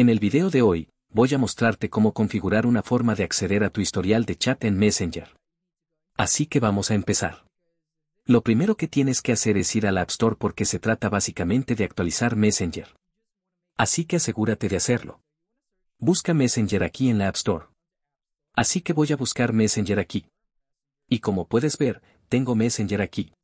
En el video de hoy, voy a mostrarte cómo configurar una forma de acceder a tu historial de chat en Messenger. Así que vamos a empezar. Lo primero que tienes que hacer es ir a la App Store porque se trata básicamente de actualizar Messenger. Así que asegúrate de hacerlo. Busca Messenger aquí en la App Store. Así que voy a buscar Messenger aquí. Y como puedes ver, tengo Messenger aquí.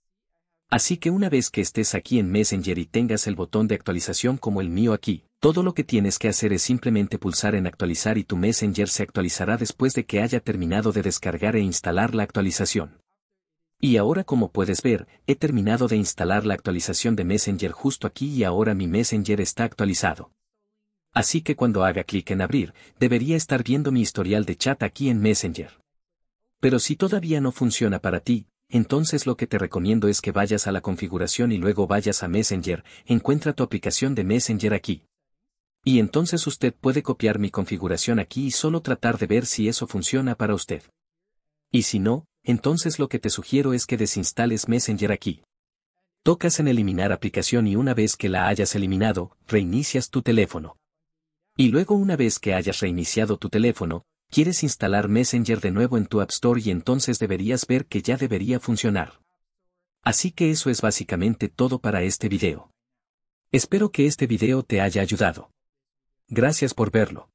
Así que una vez que estés aquí en Messenger y tengas el botón de actualización como el mío aquí, todo lo que tienes que hacer es simplemente pulsar en actualizar y tu Messenger se actualizará después de que haya terminado de descargar e instalar la actualización. Y ahora como puedes ver, he terminado de instalar la actualización de Messenger justo aquí y ahora mi Messenger está actualizado. Así que cuando haga clic en abrir, debería estar viendo mi historial de chat aquí en Messenger. Pero si todavía no funciona para ti, entonces lo que te recomiendo es que vayas a la configuración y luego vayas a Messenger, encuentra tu aplicación de Messenger aquí. Y entonces usted puede copiar mi configuración aquí y solo tratar de ver si eso funciona para usted. Y si no, entonces lo que te sugiero es que desinstales Messenger aquí. Tocas en eliminar aplicación y una vez que la hayas eliminado, reinicias tu teléfono. Y luego una vez que hayas reiniciado tu teléfono, quieres instalar Messenger de nuevo en tu App Store y entonces deberías ver que ya debería funcionar. Así que eso es básicamente todo para este video. Espero que este video te haya ayudado. Gracias por verlo.